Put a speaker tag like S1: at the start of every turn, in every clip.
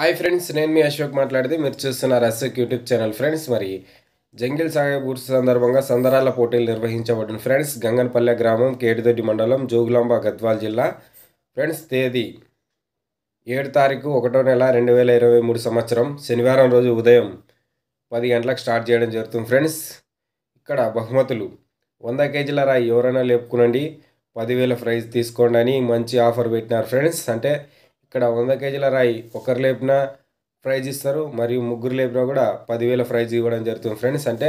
S1: hi friends నేను మీ అశోక్ మాట్లాడితే మీరు చూస్తున్నారు అశోక్ యూట్యూబ్ ఛానల్ ఫ్రెండ్స్ మరి జంగిల్ సాగర్ గుర్స్ సందర్భంగా సందరాల పోటీలు నిర్వహించబడిన ఫ్రెండ్స్ గంగన్పల్లె గ్రామం కేటిదొడ్డి మండలం జోగులాంబ గద్వాల్ జిల్లా ఫ్రెండ్స్ తేదీ ఏడు తారీఖు ఒకటో నెల రెండు వేల ఇరవై మూడు సంవత్సరం శనివారం రోజు ఉదయం పది గంటలకు స్టార్ట్ చేయడం జరుగుతుంది ఫ్రెండ్స్ ఇక్కడ బహుమతులు వంద కేజీల రాయి ఎవరైనా లేపుకునండి పదివేల ప్రైజ్ తీసుకోండి అని మంచి ఆఫర్ పెట్టినారు ఫ్రెండ్స్ అంటే ఇక్కడ వంద కేజీల రాయి ఒకరు లేపిన ప్రైజ్ ఇస్తారు మరియు ముగ్గురు లేపినా కూడా పదివేల ప్రైజ్ ఇవ్వడం జరుగుతుంది ఫ్రెండ్స్ అంటే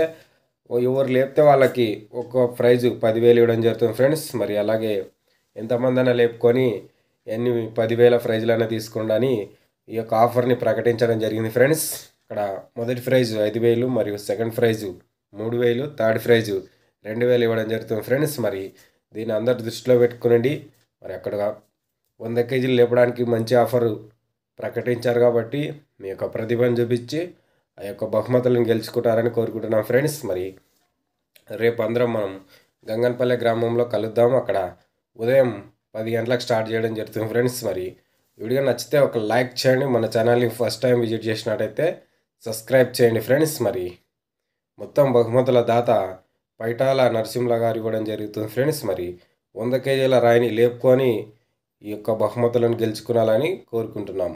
S1: ఎవరు లేపితే వాళ్ళకి ఒక ప్రైజ్ పదివేలు ఇవ్వడం జరుగుతుంది ఫ్రెండ్స్ మరి అలాగే ఎంతమంది అయినా లేపుకొని ఎన్ని పదివేల ప్రైజ్లైనా తీసుకోండి ఈ యొక్క ఆఫర్ని ప్రకటించడం జరిగింది ఫ్రెండ్స్ ఇక్కడ మొదటి ప్రైజు ఐదు వేలు మరియు సెకండ్ ప్రైజు మూడు వేలు థర్డ్ ప్రైజు రెండు వేలు ఇవ్వడం జరుగుతుంది ఫ్రెండ్స్ మరి దీన్ని అందరు దృష్టిలో పెట్టుకునండి మరి అక్కడ వంద కేజీలు లేపడానికి మంచి ఆఫర్ ప్రకటించారు కాబట్టి మీ యొక్క ప్రతిభను చూపించి ఆ యొక్క బహుమతులను గెలుచుకుంటారని కోరుకుంటున్నాం ఫ్రెండ్స్ మరి రేపు అందరం మనం గంగన్పల్లె గ్రామంలో కలుద్దాం అక్కడ ఉదయం పది గంటలకు స్టార్ట్ చేయడం జరుగుతుంది ఫ్రెండ్స్ మరి వీడియో నచ్చితే ఒక లైక్ చేయండి మన ఛానల్ని ఫస్ట్ టైం విజిట్ చేసినట్టయితే సబ్స్క్రైబ్ చేయండి ఫ్రెండ్స్ మరి మొత్తం బహుమతుల దాత పైటాల నరసింహ గారు ఇవ్వడం జరుగుతుంది ఫ్రెండ్స్ మరి వంద కేజీల రాయిని లేపుకొని ఈ యొక్క బహుమతులను గెలుచుకునాలని కోరుకుంటున్నాం